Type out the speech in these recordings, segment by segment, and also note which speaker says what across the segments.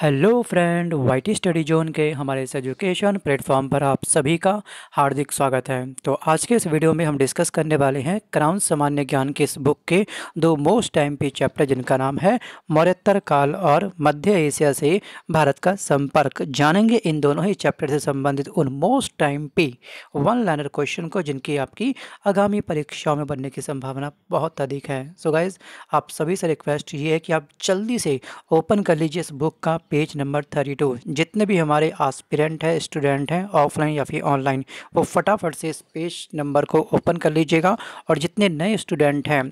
Speaker 1: hello friend YT study zone के हमारे इस एजुकेशन प्लेटफॉर्म पर आप सभी का हार्दिक स्वागत है तो आज के इस वीडियो में हम डिस्कस करने वाले हैं क्राउन सामान्य ज्ञान की इस बुक के दो मोस्ट टाइम पी चैप्टर जिनका नाम है मौर्यतर काल और मध्य एशिया से भारत का संपर्क जानेंगे इन दोनों ही चैप्टर से संबंधित उन मोस्ट टाइम पी वन लाइनर क्वेश्चन को जिनकी आपकी आगामी परीक्षाओं में बनने की संभावना बहुत अधिक है सो so गाइज आप सभी से रिक्वेस्ट ये है कि आप जल्दी से ओपन कर लीजिए इस बुक का पेज नंबर थर्टी टू जितने भी हमारे आस्पिरेंट हैं स्टूडेंट हैं ऑफलाइन या फिर ऑनलाइन वो फटाफट से इस पेज नंबर को ओपन कर लीजिएगा और जितने नए स्टूडेंट हैं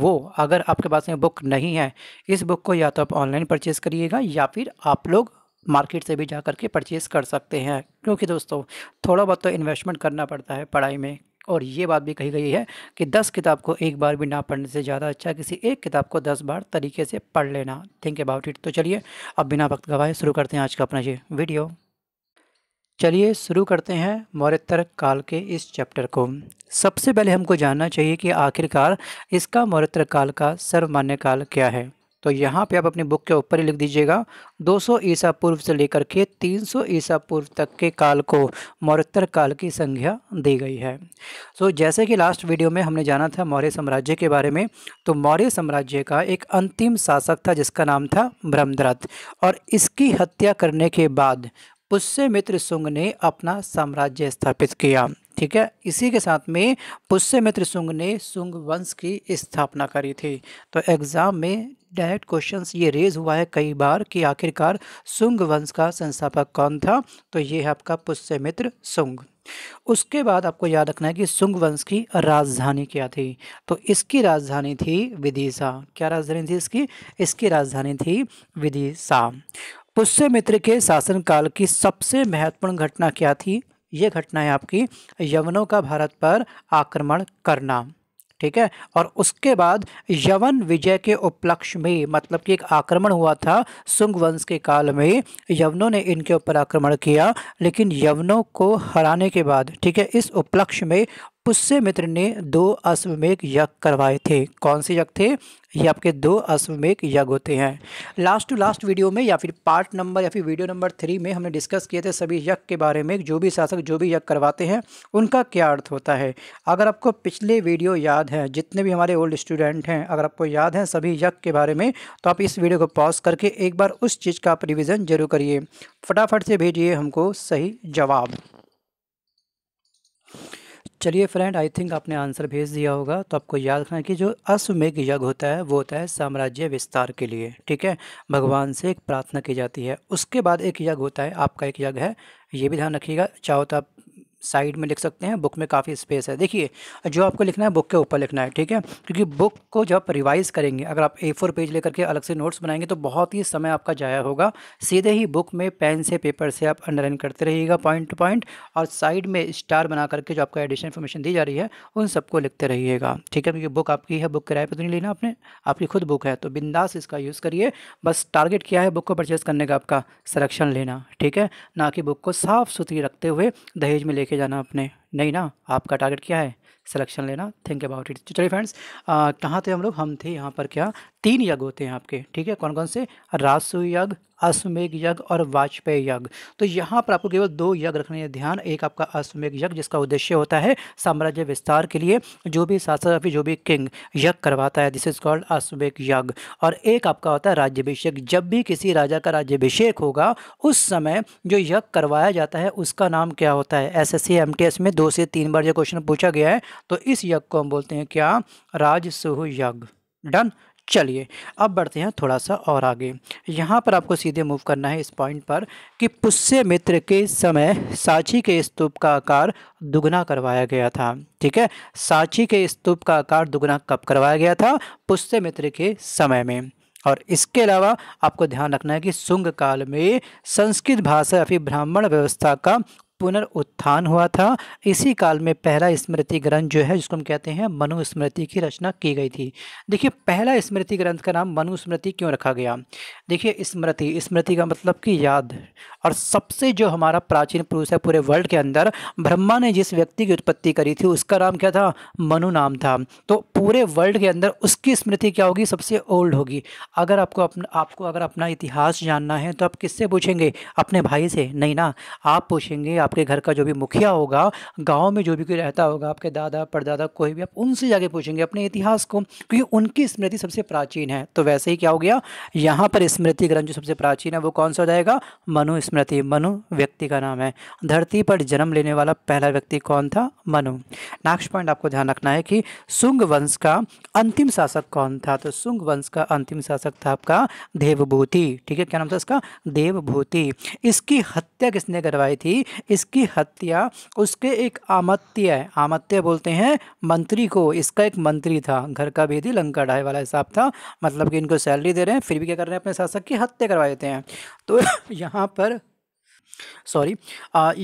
Speaker 1: वो अगर आपके पास में बुक नहीं है इस बुक को या तो आप ऑनलाइन परचेज़ करिएगा या फिर आप लोग मार्केट से भी जा कर के परचेज़ कर सकते हैं क्योंकि दोस्तों थोड़ा बहुत तो इन्वेस्टमेंट करना पड़ता है पढ़ाई में और ये बात भी कही गई है कि दस किताब को एक बार भी ना पढ़ने से ज़्यादा अच्छा किसी एक किताब को दस बार तरीके से पढ़ लेना थिंक अबाउट इट तो चलिए अब बिना वक्त गवाए शुरू करते हैं आज का अपना ये वीडियो चलिए शुरू करते हैं मौरतर काल के इस चैप्टर को सबसे पहले हमको जानना चाहिए कि आखिरकार इसका मौरतर काल का सर्वमान्य काल क्या है तो यहाँ पे आप अपनी बुक के ऊपर ही लिख दीजिएगा 200 ईसा पूर्व से लेकर के 300 ईसा पूर्व तक के काल को मौर्योत्तर काल की संज्ञा दी गई है सो so, जैसे कि लास्ट वीडियो में हमने जाना था मौर्य साम्राज्य के बारे में तो मौर्य साम्राज्य का एक अंतिम शासक था जिसका नाम था ब्रह्मद्रथ और इसकी हत्या करने के बाद पुष्यमित्र सुंग ने अपना साम्राज्य स्थापित किया ठीक है इसी के साथ में पुष्यमित्र सुंग ने सुंग वंश की स्थापना करी थी तो एग्ज़ाम में डायरेक्ट क्वेश्चंस ये रेज हुआ है कई बार कि आखिरकार सुंग वंश का संस्थापक कौन था तो ये है आपका पुष्य मित्र सुंग उसके बाद आपको याद रखना है कि सुंग वंश की राजधानी क्या थी तो इसकी राजधानी थी विदिशा क्या राजधानी थी इसकी इसकी राजधानी थी विदिशा पुष्यमित्र के शासनकाल की सबसे महत्वपूर्ण घटना क्या थी ये घटना है आपकी यवनों का भारत पर आक्रमण करना ठीक है और उसके बाद यवन विजय के उपलक्ष्य में मतलब कि एक आक्रमण हुआ था सुंग वंश के काल में यवनों ने इनके ऊपर आक्रमण किया लेकिन यवनों को हराने के बाद ठीक है इस उपलक्ष्य में मित्र ने दो अश्वमेघ यज्ञ करवाए थे कौन से यज्ञ थे ये आपके दो अश्वमेघ यज्ञ होते हैं लास्ट टू लास्ट वीडियो में या फिर पार्ट नंबर या फिर वीडियो नंबर थ्री में हमने डिस्कस किए थे सभी यज्ञ के बारे में जो भी शासक जो भी यज्ञ करवाते हैं उनका क्या अर्थ होता है अगर आपको पिछले वीडियो याद हैं जितने भी हमारे ओल्ड स्टूडेंट हैं अगर आपको याद हैं सभी यज्ञ के बारे में तो आप इस वीडियो को पॉज करके एक बार उस चीज़ का आप रिविज़न जरूर करिए फटाफट से भेजिए हमको सही जवाब चलिए फ्रेंड आई थिंक आपने आंसर भेज दिया होगा तो आपको याद रखना है कि जो अश्वमेघ यज्ञ होता है वो होता है साम्राज्य विस्तार के लिए ठीक है भगवान से एक प्रार्थना की जाती है उसके बाद एक यज्ञ होता है आपका एक यज्ञ है ये भी ध्यान रखिएगा चाहो तो आप साइड में लिख सकते हैं बुक में काफ़ी स्पेस है देखिए जो आपको लिखना है बुक के ऊपर लिखना है ठीक है क्योंकि बुक को जब आप रिवाइज़ करेंगे अगर आप ए फोर पेज लेकर के अलग से नोट्स बनाएंगे तो बहुत ही समय आपका जाया होगा सीधे ही बुक में पेन से पेपर से आप अंडरलाइन करते रहिएगा पॉइंट टू पॉइंट और साइड में स्टार बना करके जो आपको एडिशन इन्फॉर्मेशन दी जा रही है उन सबको लिखते रहिएगा ठीक है क्योंकि बुक आपकी है बुक किराए पर तो नहीं लेना आपने आपकी खुद बुक है तो बिंदास इसका यूज़ करिए बस टारगेट क्या है बुक को परचेज़ करने का आपका संरक्षण लेना ठीक है ना कि बुक को साफ़ सुथरी रखते हुए दहेज में लेके जाना अपने नहीं ना आपका टारगेट क्या है सिलेक्शन लेना थिंक अबाउट इट चलिए फ्रेंड्स कहाँ थे हम लोग हम थे यहाँ पर क्या तीन यज्ञ होते हैं आपके ठीक है कौन कौन से रासु यज्ञ अश्वमेघ यज्ञ और वाजपेयी यज्ञ तो यहाँ पर आपको केवल दो यज्ञ रखने हैं ध्यान एक आपका अश्वमेघ यज्ञ जिसका उद्देश्य होता है साम्राज्य विस्तार के लिए जो भी शासक जो भी किंग यज्ञ करवाता है दिस इज कॉल्ड अश्वमेघ यज्ञ और एक आपका होता है राज्यभिषेक जब भी किसी राजा का राज्यभिषेक होगा उस समय जो यज्ञ करवाया जाता है उसका नाम क्या होता है एस एस में दो दो से तीन बार यह क्वेश्चन पूछा गया है तो इस यज्ञ को हम बोलते हैं क्या राजसुह यज्ञ डन चलिए अब बढ़ते हैं थोड़ा सा और आगे यहाँ पर आपको सीधे मूव करना है इस पॉइंट पर कि पुष्य मित्र के समय साची के स्तूप का आकार दुगना करवाया गया था ठीक है साची के स्तूप का आकार दुगना कब करवाया गया था पुष्य मित्र के समय में और इसके अलावा आपको ध्यान रखना है कि सुंग काल में संस्कृत भाषा या फिर ब्राह्मण व्यवस्था का पुनरुत्थान हुआ था इसी काल में पहला स्मृति ग्रंथ जो है जिसको हम कहते हैं मनुस्मृति की रचना की गई थी देखिए पहला स्मृति ग्रंथ का नाम मनुस्मृति क्यों रखा गया देखिए स्मृति स्मृति का मतलब कि याद और सबसे जो हमारा प्राचीन पुरुष है पूरे वर्ल्ड के अंदर ब्रह्मा ने जिस व्यक्ति की उत्पत्ति करी थी उसका नाम क्या था मनु नाम था तो पूरे वर्ल्ड के अंदर उसकी स्मृति क्या होगी सबसे ओल्ड होगी अगर आपको अपना आपको अगर अपना इतिहास जानना है तो आप किससे पूछेंगे अपने भाई से नहीं ना आप पूछेंगे आपके घर का जो भी मुखिया होगा गांव में जो भी कोई रहता होगा आपके दादा परदादा कोई भी आप उनसे जाके पूछेंगे अपने इतिहास को क्योंकि उनकी स्मृति सबसे प्राचीन है तो वैसे ही क्या हो गया यहाँ पर स्मृति ग्रंथ जो सबसे प्राचीन है वो कौन सा हो जाएगा मनुस्मृति मनु व्यक्ति का नाम है धरती पर जन्म लेने वाला पहला व्यक्ति कौन था मनु नेक्स्ट पॉइंट आपको ध्यान रखना है कि सुंग वंश का अंतिम शासक कौन था तो सुंग वंश का अंतिम शासक था आपका देवभूति ठीक है क्या नाम था इसका देवभूति इसकी हत्या किसने करवाई थी इसकी हत्या उसके एक आमत्य आमत्य बोलते हैं मंत्री को इसका एक मंत्री था घर का भेदी लंका ढाई वाला हिसाब था मतलब कि इनको सैलरी दे रहे हैं फिर भी क्या कर रहे हैं अपने शासक की हत्या करवा देते हैं तो यहाँ पर सॉरी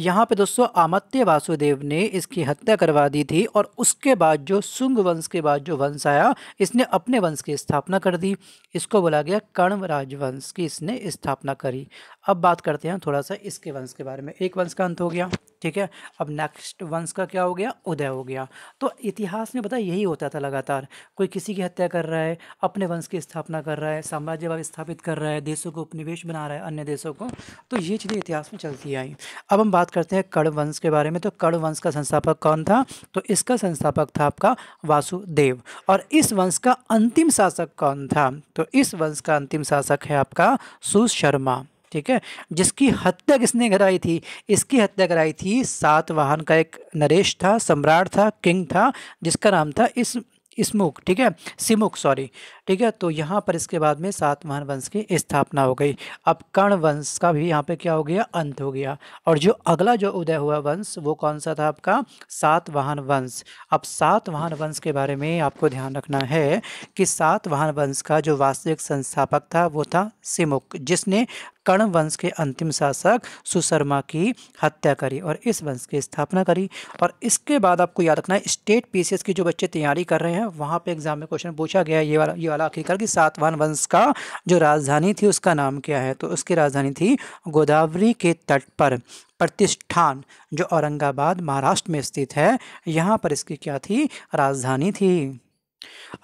Speaker 1: यहाँ पे दोस्तों आमत्य वासुदेव ने इसकी हत्या करवा दी थी और उसके बाद जो सुंग वंश के बाद जो वंश आया इसने अपने वंश की स्थापना कर दी इसको बोला गया कण्व राजवंश की इसने स्थापना करी अब बात करते हैं थोड़ा सा इसके वंश के बारे में एक वंश का अंत हो गया ठीक है अब नेक्स्ट वंश का क्या हो गया उदय हो गया तो इतिहास में पता यही होता था लगातार कोई किसी की हत्या कर रहा है अपने वंश की स्थापना कर रहा है साम्राज्यवाद स्थापित कर रहा है देशों को उपनिवेश बना रहा है अन्य देशों को तो ये चीज़ें इतिहास में चलती आई अब हम बात करते हैं कड़ वंश के बारे में तो कड़ वंश का संस्थापक कौन था तो इसका संस्थापक था आपका वासुदेव और इस वंश का अंतिम शासक कौन था तो इस वंश का अंतिम शासक है आपका सुशर्मा ठीक है जिसकी हत्या किसने कराई थी इसकी हत्या कराई थी सात वाहन का एक नरेश था सम्राट था किंग था जिसका नाम था इस इसमुख ठीक है सिमुक सॉरी ठीक है तो यहाँ पर इसके बाद में सातवाहन वंश की स्थापना हो गई अब कर्ण वंश का भी यहाँ पे क्या हो गया अंत हो गया और जो अगला जो उदय हुआ वंश वो कौन सा था आपका सातवाहन वंश अब सातवाहन वंश के बारे में आपको ध्यान रखना है कि सातवाहन वंश का जो वास्तविक संस्थापक था वो था सिमुक जिसने कर्ण वंश के अंतिम शासक सुशर्मा की हत्या करी और इस वंश की स्थापना करी और इसके बाद आपको याद रखना है स्टेट पीसीएस की जो बच्चे तैयारी कर रहे हैं वहाँ पे एग्जाम में क्वेश्चन पूछा गया ये वाला ये वाला आखिरकार कि सातवान वंश का जो राजधानी थी उसका नाम क्या है तो उसकी राजधानी थी गोदावरी के तट पर प्रतिष्ठान जो औरंगाबाद महाराष्ट्र में स्थित है यहाँ पर इसकी क्या थी राजधानी थी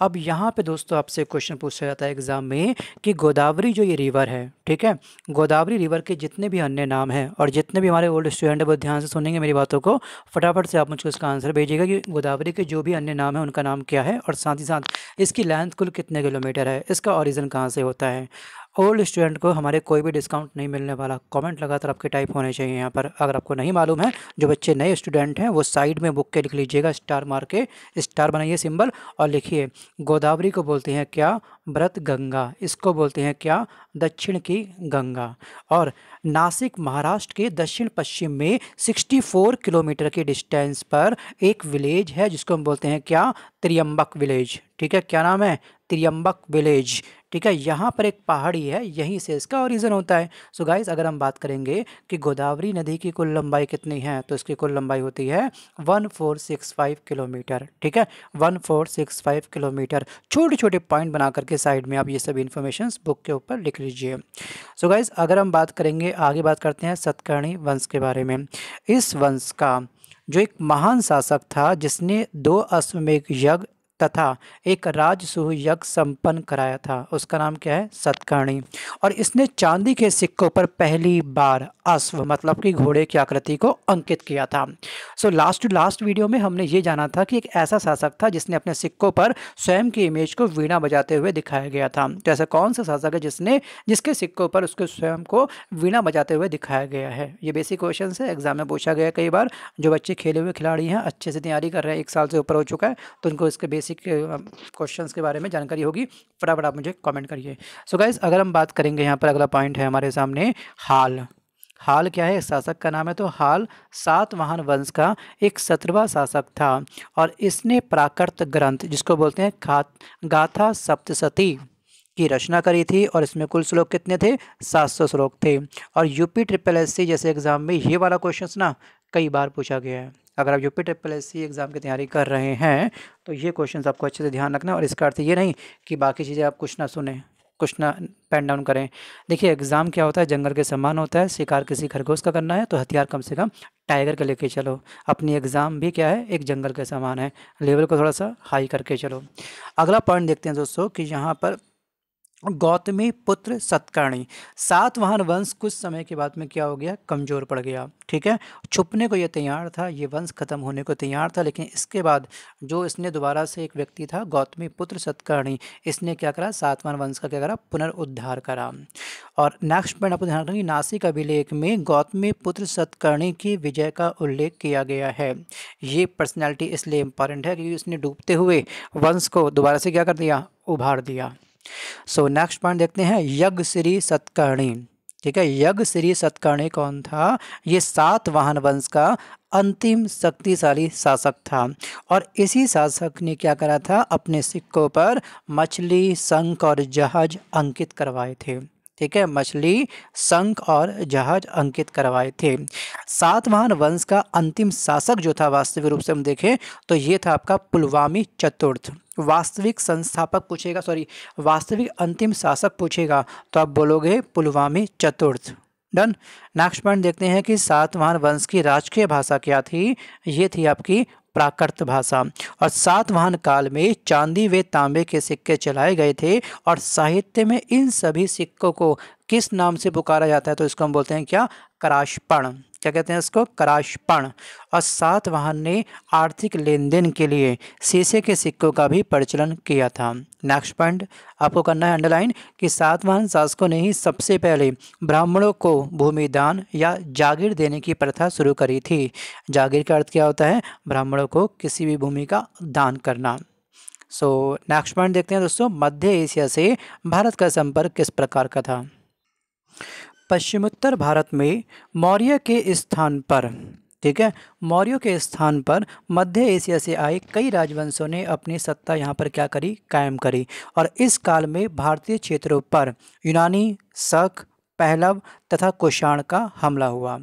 Speaker 1: अब यहाँ पे दोस्तों आपसे क्वेश्चन पूछा जाता है एग्ज़ाम में कि गोदावरी जो ये रिवर है ठीक है गोदावरी रिवर के जितने भी अन्य नाम हैं और जितने भी हमारे ओल्ड स्टूडेंट हैं बहुत ध्यान से सुनेंगे मेरी बातों को फटाफट से आप मुझको इसका आंसर भेजिएगा कि गोदावरी के जो भी अन्य नाम है उनका नाम क्या है और साथ ही साथ इसकी लेंथ कुल कितने किलोमीटर है इसका ऑरिजन कहाँ से होता है ओल्ड स्टूडेंट को हमारे कोई भी डिस्काउंट नहीं मिलने वाला कमेंट लगातार आपके टाइप होने चाहिए यहाँ पर अगर आपको नहीं मालूम है जो बच्चे नए स्टूडेंट हैं वो साइड में बुक के लिख लीजिएगा स्टार मार के स्टार बनाइए सिंबल और लिखिए गोदावरी को बोलते हैं क्या व्रत गंगा इसको बोलते हैं क्या दक्षिण की गंगा और नासिक महाराष्ट्र के दक्षिण पश्चिम में सिक्सटी किलोमीटर के डिस्टेंस पर एक विलेज है जिसको हम बोलते हैं क्या त्रियम्बक विलेज ठीक है क्या नाम है त्रियम्बक विलेज ठीक है यहाँ पर एक पहाड़ी है यहीं से इसका ओरिजन होता है सो so गाइज अगर हम बात करेंगे कि गोदावरी नदी की कुल लंबाई कितनी है तो इसकी कुल लंबाई होती है one four six five kilometre ठीक है one four six five kilometre छोटे छोटे पॉइंट बना करके साइड में आप ये सभी इन्फॉर्मेशन बुक के ऊपर लिख लीजिए सो गाइज अगर हम बात करेंगे आगे बात करते हैं सतकर्णी वंश के बारे में इस वंश का जो एक महान शासक था जिसने दो अश्वमेघ यज्ञ तथा एक राजसूह यज्ञ संपन्न कराया था उसका नाम क्या है सत्कर्णी और इसने चांदी के सिक्कों पर पहली बार अश्व मतलब कि घोड़े की आकृति को अंकित किया था so last to last video में हमने ये जाना था कि एक ऐसा शासक था जिसने अपने सिक्कों पर स्वयं की इमेज को वीणा बजाते हुए दिखाया गया था तो ऐसा कौन सा शासक है जिसने जिसके सिक्कों पर उसके स्वयं को वीणा बजाते हुए दिखाया गया है ये बेसिक क्वेश्चन है एग्जाम में पूछा गया कई बार जो बच्चे खेले हुए खिलाड़ी हैं अच्छे से तैयारी कर रहे हैं एक साल से ऊपर हो चुका है तो उनको इसके बेसिक बेसिक क्वेश्चंस के बारे में जानकारी होगी फटाफट आप मुझे कमेंट करिए सो गाइज अगर हम बात करेंगे यहाँ पर अगला पॉइंट है हमारे सामने हाल हाल क्या है शासक का नाम है तो हाल सातवाहन वंश का एक सत्रवा शासक था और इसने प्राकृत ग्रंथ जिसको बोलते हैं गाथा सप्तशती की रचना करी थी और इसमें कुल श्लोक कितने थे सात सौ श्लोक थे और यूपी ट्रिपल एस जैसे एग्ज़ाम में ये वाला क्वेश्चन ना कई बार पूछा गया है अगर आप UP triple S C exam की तैयारी कर रहे हैं तो ये क्वेश्चन आपको अच्छे से ध्यान रखना और इसका अर्थ ये नहीं कि बाकी चीज़ें आप कुछ ना सुने कुछ ना पेन डाउन करें देखिए एग्ज़ाम क्या होता है जंगल के समान होता है शिकार किसी खरगोश का करना है तो हथियार कम से कम टाइगर के लेके चलो अपनी एग्ज़ाम भी क्या है एक जंगल के समान है लेवल को थोड़ा सा हाई करके चलो अगला पॉइंट देखते हैं दोस्तों कि यहाँ पर गौतमी पुत्र सत्कर्णी सातवाहन वंश कुछ समय के बाद में क्या हो गया कमज़ोर पड़ गया ठीक है छुपने को यह तैयार था ये वंश खत्म होने को तैयार था लेकिन इसके बाद जो इसने दोबारा से एक व्यक्ति था गौतमी पुत्र सत्कर्णी इसने क्या करा सातवाहन वंश का क्या करा पुनरुद्धार करा और नेक्स्ट पॉइंट आपको ध्यान रखेंगे नासिक अभिलेख में गौतमी पुत्र सत्कर्णी की विजय का उल्लेख किया गया है ये पर्सनैलिटी इसलिए इंपॉर्टेंट है क्योंकि इसने डूबते हुए वंश को दोबारा से क्या कर दिया उभार दिया सो नेक्स्ट पॉइंट देखते हैं यज्ञ श्री सतकर्णी ठीक है यज्ञ श्री सतकर्णी कौन था ये सात वाहन वंश का अंतिम शक्तिशाली शासक था और इसी शासक ने क्या करा था अपने सिक्कों पर मछली शंख और जहाज अंकित करवाए थे ठीक है मछली संख और जहाज अंकित करवाए थे सातवाहन वंश का अंतिम शासक जो था वास्तविक रूप से हम देखें तो ये था आपका पुलवामी चतुर्थ वास्तविक संस्थापक पूछेगा सॉरी वास्तविक अंतिम शासक पूछेगा तो आप बोलोगे पुलवामी चतुर्थ डन नेक्स्ट पॉइंट देखते हैं कि सातवाहन वंश की राजकीय भाषा क्या थी ये थी आपकी प्राकृत भाषा और सातवाहन काल में चांदी वे तांबे के सिक्के चलाए गए थे और साहित्य में इन सभी सिक्कों को किस नाम से पुकारा जाता है तो इसको हम बोलते हैं क्या कराशपण क्या कहते हैं इसको कराशपण और वाहन ने आर्थिक लेन देन के लिए शीशे के सिक्कों का भी प्रचलन किया था नेक्स्ट पॉइंट आपको करना है अंडरलाइन कि सातवाहन शासकों ने ही सबसे पहले ब्राह्मणों को भूमि दान या जागीर देने की प्रथा शुरू करी थी जागीर का अर्थ क्या होता है ब्राह्मणों को किसी भी भूमि का दान करना सो नेक्स्ट पॉइंट देखते हैं दोस्तों मध्य एशिया से भारत का संपर्क किस प्रकार का था पश्चिमोत्तर भारत में मौर्य के स्थान पर ठीक है मौर्यों के स्थान पर मध्य एशिया से आए कई राजवंशों ने अपनी सत्ता यहाँ पर क्या करी कायम करी और इस काल में भारतीय क्षेत्रों पर यूनानी शक पहलव तथा कुषाण का हमला हुआ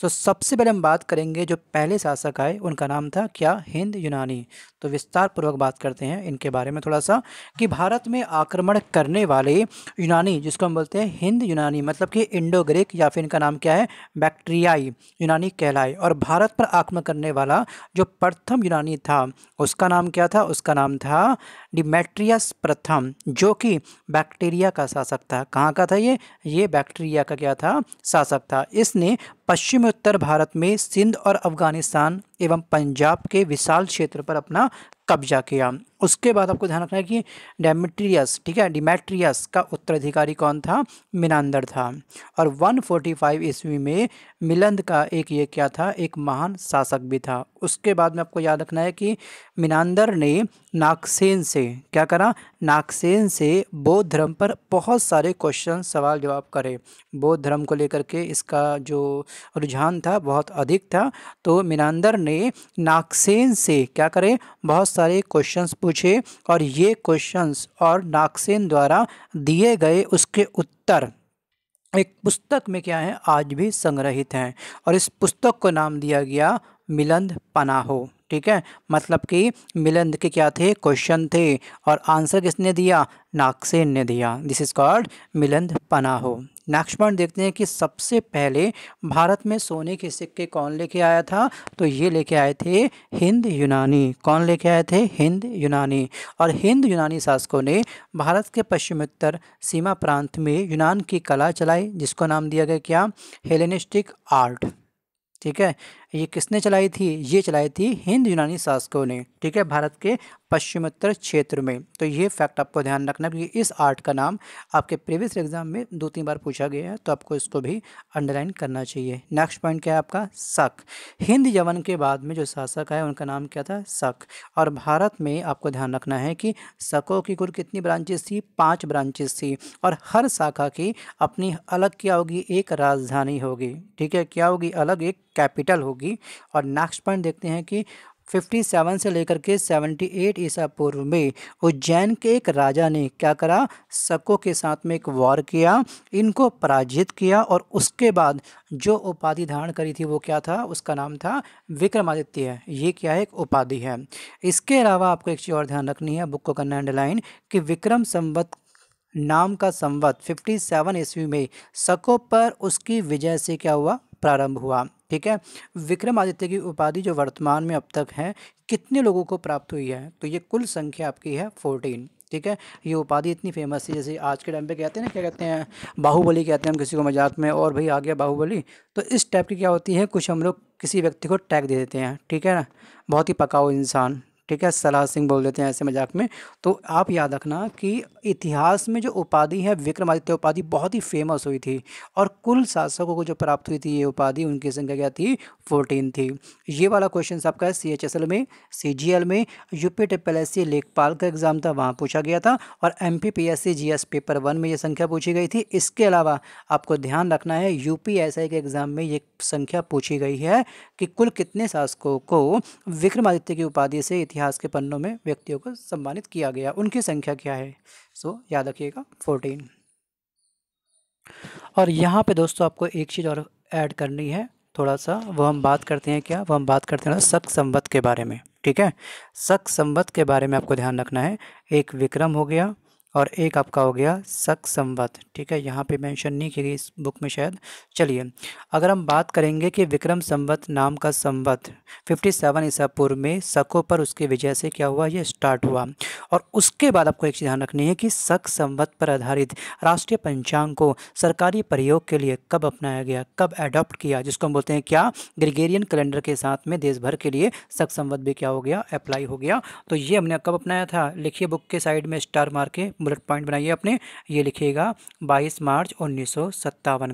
Speaker 1: सो so, सबसे पहले हम बात करेंगे जो पहले शासक आए उनका नाम था क्या हिंद यूनानी तो विस्तार पूर्वक बात करते हैं इनके बारे में थोड़ा सा कि भारत में आक्रमण करने वाले यूनानी जिसको हम बोलते हैं हिंद यूनानी मतलब कि इंडो ग्रीक या फिर इनका नाम क्या है बैक्ट्रियाई यूनानी कहलाए और भारत पर आक्रमण करने वाला जो प्रथम यूनानी था उसका नाम क्या था उसका नाम था डिमेट्रियस प्रथम जो कि बैक्टीरिया का शासक था कहाँ का था ये ये बैक्टीरिया का क्या था शासक था इसने पश्चिमी उत्तर भारत में सिंध और अफगानिस्तान एवं पंजाब के विशाल क्षेत्र पर अपना कब्जा किया उसके बाद आपको ध्यान रखना है कि डेमेट्रियस ठीक है डिमेट्रियस का उत्तराधिकारी कौन था मिनांदर था और 145 ईस्वी में मिलंद का एक ये क्या था एक महान शासक भी था उसके बाद में आपको याद रखना है कि मिनांदर ने नागसेन से क्या करा नागसेन से बौद्ध धर्म पर बहुत सारे क्वेश्चन सवाल जवाब करे बौद्ध धर्म को लेकर के इसका जो रुझान था बहुत अधिक था तो मिनांदर ने नागसेन से क्या करें बहुत सारे क्वेश्चंस पूछे और ये क्वेश्चंस और नागसेन द्वारा दिए गए उसके उत्तर एक पुस्तक में क्या है आज भी संग्रहित हैं और इस पुस्तक को नाम दिया गया मिलंद पनाहो ठीक है मतलब कि मिलन के क्या थे क्वेश्चन थे और आंसर किसने दिया नागसेन ने दिया this is called Milinda Panho next point देखते हैं कि सबसे पहले भारत में सोने के सिक्के कौन लेके आया था तो ये लेके आए थे हिंद यूनानी कौन लेके आए थे हिंद यूनानी और हिंद यूनानी शासकों ने भारत के पश्चिमोत्तर सीमा प्रांत में यूनान की कला चलाई जिसको नाम दिया गया क्या हेलेनिस्टिक आर्ट ठीक है ये किसने चलाई थी ये चलाई थी हिंद यूनानी शासकों ने ठीक है भारत के पश्चिमोत्तर क्षेत्र में तो ये फैक्ट आपको ध्यान रखना क्योंकि इस आर्ट का नाम आपके प्रीवियस एग्जाम में दो तीन बार पूछा गया है तो आपको इसको भी अंडरलाइन करना चाहिए नेक्स्ट पॉइंट क्या है आपका शक हिंद यवन के बाद में जो शासक है उनका नाम क्या था शक और भारत में आपको ध्यान रखना है कि शकों की कुल कितनी ब्रांचेस थी पाँच ब्रांचेस थी और हर शाखा की अपनी अलग क्या होगी एक राजधानी होगी ठीक है क्या होगी अलग एक कैपिटल होगी होगी और नेक्स्ट पॉइंट देखते हैं कि 57 से लेकर के 78 ईसा पूर्व में उज्जैन के एक राजा ने क्या करा शकों के साथ में एक वॉर किया इनको पराजित किया और उसके बाद जो उपाधि धारण करी थी वो क्या था उसका नाम था विक्रमादित्य ये क्या है एक उपाधि है इसके अलावा आपको एक चीज़ और ध्यान रखनी है बुक को करना अंडरलाइन कि विक्रम संवत नाम का संवत 57 सेवन ईस्वी में शकों पर उसकी विजय से क्या हुआ प्रारंभ हुआ ठीक है विक्रमादित्य की उपाधि जो वर्तमान में अब तक है कितने लोगों को प्राप्त हुई है तो ये कुल संख्या आपकी है फोर्टीन ठीक है ये उपाधि इतनी फेमस है जैसे आज के टाइम पे कहते हैं ना क्या कहते हैं बाहुबली कहते हैं हम किसी को मजाक में और भाई आ गया बाहुबली तो इस टाइप की क्या होती है कुछ हम लोग किसी व्यक्ति को टैग दे देते हैं ठीक है ना बहुत ही पकाओ इंसान ठीक है सलाह सिंह बोल देते हैं ऐसे मजाक में तो आप याद रखना कि इतिहास में जो उपाधि है विक्रमादित्य उपाधि बहुत ही फेमस हुई थी और कुल शासकों को जो प्राप्त हुई थी ये उपाधि उनकी संख्या क्या थी फोर्टीन थी ये वाला क्वेश्चन आपका है सी एच एस एल में सी जी एल में यूपी टिपलेसी लेखपाल का एग्जाम था वहाँ पूछा गया था और M P P S C G S paper one में ये संख्या पूछी गई थी इसके अलावा आपको ध्यान रखना है यू पी एस आई के एग्जाम में ये संख्या पूछी गई है कि कुल कितने शासकों को विक्रमादित्य की उपाधि से इतिहास इतिहास के पन्नों में व्यक्तियों को सम्मानित किया गया उनकी संख्या क्या है सो याद रखिएगा फोर्टीन और यहाँ पे दोस्तों आपको एक चीज़ और ऐड करनी है थोड़ा सा वो हम बात करते हैं क्या वो हम बात करते हैं सक संवत के बारे में ठीक है सक संवत के बारे में आपको ध्यान रखना है एक विक्रम हो गया और एक आपका हो गया सक संवत ठीक है यहाँ पे मेंशन नहीं की गई इस बुक में शायद चलिए अगर हम बात करेंगे कि विक्रम संवत नाम का संवत 57 सेवन ईसा पूर्व में सकों पर उसके विजय से क्या हुआ ये स्टार्ट हुआ और उसके बाद आपको एक चीज़ ध्यान रखनी है कि सक संवत पर आधारित राष्ट्रीय पंचांग को सरकारी प्रयोग के लिए कब अपनाया गया कब एडॉप्ट किया जिसको हम बोलते हैं क्या ग्रिगेरियन कैलेंडर के साथ में देश भर के लिए सक संवत भी क्या हो गया अप्लाई हो गया तो ये हमने कब अपनाया था लिखिए बुक के साइड में स्टार मार के बुलेट पॉइंट बनाइए अपने ये लिखिएगा 22 मार्च उन्नीस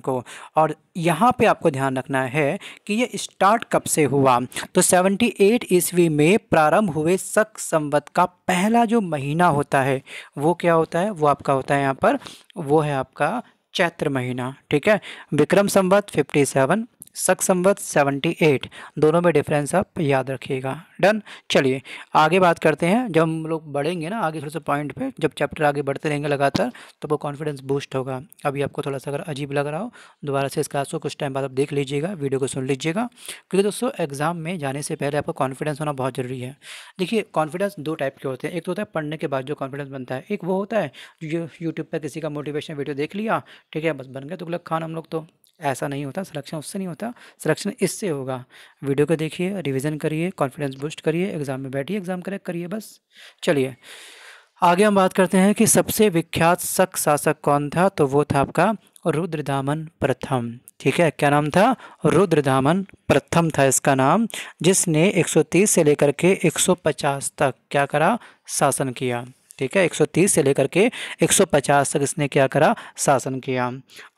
Speaker 1: को और यहाँ पे आपको ध्यान रखना है कि ये स्टार्ट कब से हुआ तो 78 ईस्वी में प्रारंभ हुए शक संवत का पहला जो महीना होता है वो क्या होता है वो आपका होता है यहाँ पर वो है आपका चैत्र महीना ठीक है विक्रम संवत 57 सख संवत सेवेंटी एट दोनों में डिफरेंस आप याद रखिएगा डन चलिए आगे बात करते हैं जब हम लोग बढ़ेंगे ना आगे थोड़ा सा पॉइंट पे जब चैप्टर आगे बढ़ते रहेंगे लगातार तो वो कॉन्फिडेंस बूस्ट होगा अभी आपको थोड़ा सा अगर अजीब लग रहा हो दोबारा से इस क्लास को कुछ टाइम बाद आप देख लीजिएगा वीडियो को सुन लीजिएगा क्योंकि दोस्तों एग्जाम में जाने से पहले आपका कॉन्फिडेंस होना बहुत ज़रूरी है देखिए कॉन्फिडेंस दो टाइप के होते हैं एक तो होता है पढ़ने के बाद जो कॉन्फिडेंस बनता है एक वो होता है जो यूट्यूब पर किसी का मोटिवेशन वीडियो देख लिया ठीक है बस बन गया तो खान हम लोग तो ऐसा नहीं होता सिलेक्शन उससे नहीं होता सिलेक्शन इससे होगा वीडियो को देखिए रिविज़न करिए कॉन्फिडेंस बूस्ट करिए एग्ज़ाम में बैठिए एग्ज़ाम करेक्ट करिए बस चलिए आगे हम बात करते हैं कि सबसे विख्यात शक शासक कौन था तो वो था आपका रुद्रदामन प्रथम ठीक है क्या नाम था रुद्रदामन प्रथम था इसका नाम जिसने 130 से लेकर के 150 तक क्या करा शासन किया ठीक है 130 से लेकर के 150 तक इसने क्या करा शासन किया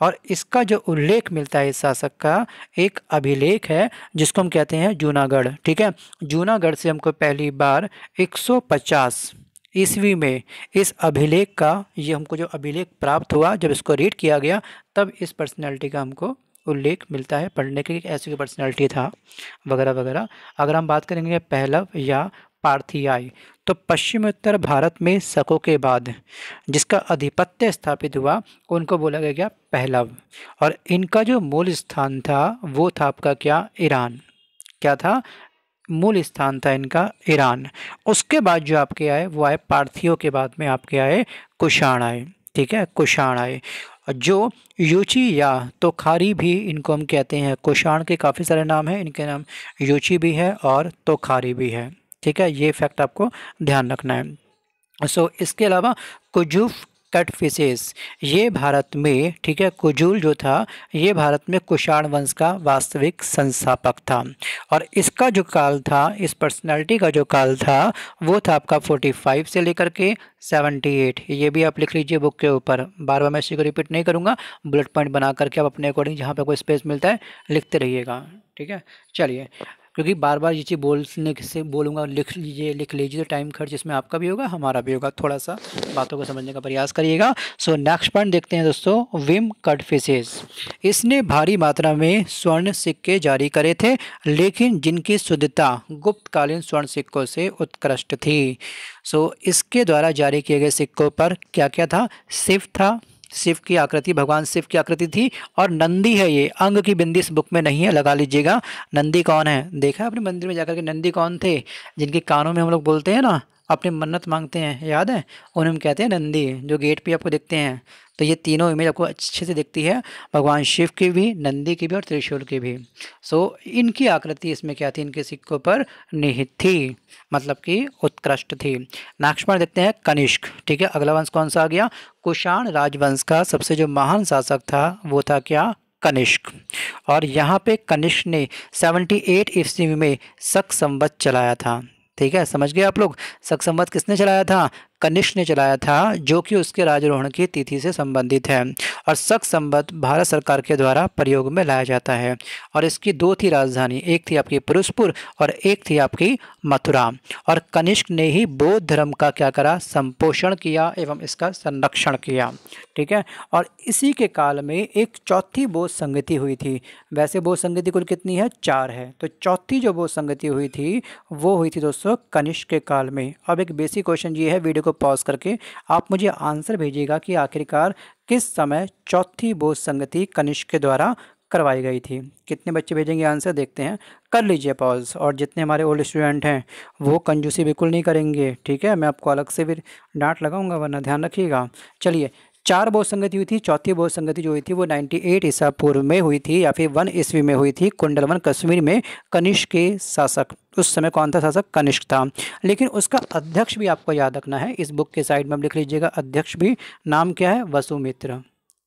Speaker 1: और इसका जो उल्लेख मिलता है इस शासक का एक अभिलेख है जिसको हम कहते हैं जूनागढ़ ठीक है जूनागढ़ से हमको पहली बार 150 ईस्वी में इस अभिलेख का ये हमको जो अभिलेख प्राप्त हुआ जब इसको रीड किया गया तब इस पर्सनैलिटी का हमको उल्लेख मिलता है पढ़ने के लिए ऐसी पर्सनैलिटी था वगैरह वगैरह अगर हम बात करेंगे पहलव या पार्थियाई तो पश्चिमोत्तर भारत में शकों के बाद जिसका आधिपत्य स्थापित हुआ उनको बोला गया क्या पहलव और इनका जो मूल स्थान था वो था आपका क्या ईरान क्या था मूल स्थान था इनका ईरान उसके बाद जो आपके आए वो आए पार्थियों के बाद में आपके आए कुषाण आए ठीक है कुषाण आए जो यूची या तो खारी भी इनको हम कहते हैं कुषाण के काफ़ी सारे नाम हैं इनके नाम यूची भी है और तो खारी भी है ठीक है ये फैक्ट आपको ध्यान रखना है सो so, इसके अलावा कुजूफ कट फिशेस ये भारत में ठीक है कुजूल जो था ये भारत में कुषाण वंश का वास्तविक संस्थापक था और इसका जो काल था इस पर्सनालिटी का जो काल था वो था आपका 45 से लेकर के 78 ये भी आप लिख लीजिए बुक के ऊपर बार बार मैं इसी को रिपीट नहीं करूँगा बुलेट पॉइंट बना करके आप अपने अकॉर्डिंग जहाँ पर कोई स्पेस मिलता है लिखते रहिएगा ठीक है चलिए क्योंकि बार बार ये चीज़ बोलने से बोलूँगा लिख लीजिए लिख लीजिए तो टाइम खर्च इसमें आपका भी होगा हमारा भी होगा थोड़ा सा बातों को समझने का प्रयास करिएगा सो नेक्स्ट पॉइंट देखते हैं दोस्तों विम कट फिशेज इसने भारी मात्रा में स्वर्ण सिक्के जारी करे थे लेकिन जिनकी शुद्धता गुप्तकालीन स्वर्ण सिक्कों से उत्कृष्ट थी सो so, इसके द्वारा जारी किए गए सिक्कों पर क्या क्या था सिफ था शिव की आकृति भगवान शिव की आकृति थी और नंदी है ये अंग की बिंदी इस बुक में नहीं है लगा लीजिएगा नंदी कौन है देखा अपने मंदिर में जाकर के नंदी कौन थे जिनके कानों में हम लोग बोलते हैं ना अपनी मन्नत मांगते हैं याद है उन्हें हम कहते हैं नंदी जो गेट पे आपको देखते हैं तो ये तीनों इमेज आपको अच्छे से दिखती है भगवान शिव की भी नंदी की भी और त्रिशूल की भी सो so, इनकी आकृति इसमें क्या थी इनके सिक्कों पर निहित थी मतलब कि उत्कृष्ट थी नाक्षमण देखते हैं कनिष्क ठीक है अगला वंश कौन सा आ गया कुषाण राजवंश का सबसे जो महान शासक था वो था क्या कनिष्क और यहाँ पे कनिष्क ने 78 ईस्वी में सक संवत चलाया था ठीक है समझ गए आप लोग सक संवत किसने चलाया था कनिष्क ने चलाया था जो कि उसके राजरोहण की तिथि से संबंधित है और सख संबद्ध भारत सरकार के द्वारा प्रयोग में लाया जाता है और इसकी दो थी राजधानी एक थी आपकी पुरुषपुर और एक थी आपकी मथुरा और कनिष्क ने ही बौद्ध धर्म का क्या करा संपोषण किया एवं इसका संरक्षण किया ठीक है और इसी के काल में एक चौथी बौद्ध संगति हुई थी वैसे बौद्ध संगति कुल कितनी है चार है तो चौथी जो बौद्ध संगति हुई थी वो हुई थी दोस्तों कनिष्क के काल में अब एक बेसिक क्वेश्चन ये है वीडियो को पॉज करके आप मुझे आंसर भेजिएगा कि आखिरकार किस समय चौथी बोध संगति कनिष्क के द्वारा करवाई गई थी कितने बच्चे भेजेंगे आंसर देखते हैं कर लीजिए पॉज और जितने हमारे ओल्ड स्टूडेंट हैं वो कंजूसी बिल्कुल नहीं करेंगे ठीक है मैं आपको अलग से फिर डांट लगाऊंगा वरना ध्यान रखिएगा चलिए चार बहुत संगति हुई थी चौथी बहुत संगति जो हुई थी वो 98 ईसा पूर्व में हुई थी या फिर वन ईस्वी में हुई थी कुंडलवन कश्मीर में कनिष्क के शासक उस समय कौन था शासक कनिष्क था लेकिन उसका अध्यक्ष भी आपको याद रखना है इस बुक के साइड में आप लिख लीजिएगा अध्यक्ष भी नाम क्या है वसुमित्र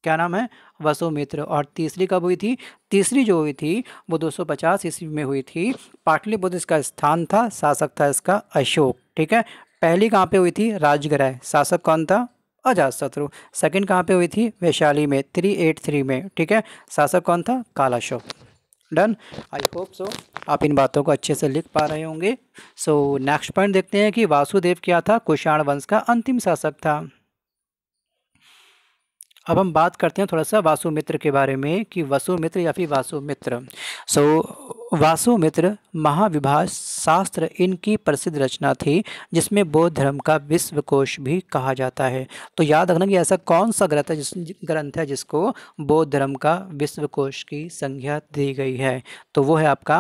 Speaker 1: क्या नाम है वसुमित्र और तीसरी कब हुई थी तीसरी जो हुई थी वो 250 ईस्वी में हुई थी पाटलिपुत्र इसका स्थान था शासक था इसका अशोक ठीक है पहली कहाँ पे हुई थी राजगृह शासक कौन था अजात शत्रु सेकंड कहाँ पे हुई थी वैशाली में थ्री एट थ्री में ठीक है शासक कौन था Kalashoka done I hope so आप इन बातों को अच्छे से लिख पा रहे होंगे सो नेक्स्ट पॉइंट देखते हैं कि वासुदेव क्या था कुषाण वंश का अंतिम शासक था अब हम बात करते हैं थोड़ा सा वासुमित्र के बारे में कि वसुमित्र या फिर वासुमित्र सो so, वासुमित्र महाविभाष शास्त्र इनकी प्रसिद्ध रचना थी जिसमें बौद्ध धर्म का विश्वकोश भी कहा जाता है तो याद रखना कि ऐसा कौन सा ग्रंथ है जिस ग्रंथ है जिसको बौद्ध धर्म का विश्वकोश की संज्ञा दी गई है तो वो है आपका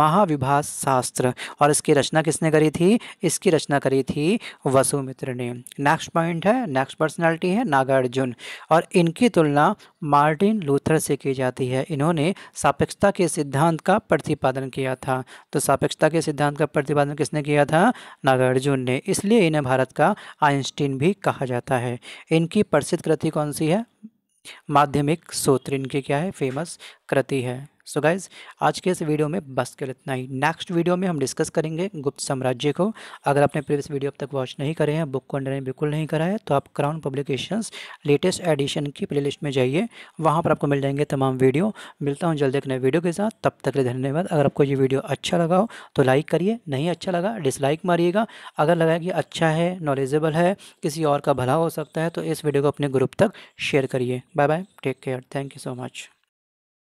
Speaker 1: महाविभाष शास्त्र और इसकी रचना किसने करी थी इसकी रचना करी थी वसुमित्र ने नेक्स्ट पॉइंट है नेक्स्ट पर्सनैलिटी है नागार्जुन और इनकी तुलना मार्टिन लूथर से की जाती है इन्होंने सापेक्षता के सिद्धांत का प्रतिपादन किया था तो सापेक्षता के सिद्धांत का प्रतिपादन किसने किया था नागार्जुन ने इसलिए इन्हें भारत का आइंस्टीन भी कहा जाता है इनकी प्रसिद्ध कृति कौन सी है माध्यमिक सूत्र इनके क्या है फेमस कृति है सो so गाइज आज के इस वीडियो में बस केवल इतना ही नेक्स्ट वीडियो में हम डिस्कस करेंगे गुप्त साम्राज्य को अगर आपने प्रीवियस वीडियो अब तक वॉच नहीं करे हैं बुक को अंडर बिल्कुल नहीं करा है तो आप क्राउन पब्लिकेशंस लेटेस्ट एडिशन की प्लेलिस्ट में जाइए वहाँ पर आपको मिल जाएंगे तमाम वीडियो मिलता हूँ जल्द एक नए वीडियो के साथ तब तक धन्यवाद अगर आपको ये वीडियो अच्छा लगा हो तो लाइक करिए नहीं अच्छा लगा डिसलाइक मारिएगा अगर लगा कि अच्छा है नॉलेजेबल है किसी और का भला हो सकता है तो इस वीडियो को अपने ग्रुप तक शेयर करिए bye bye take care thank you so much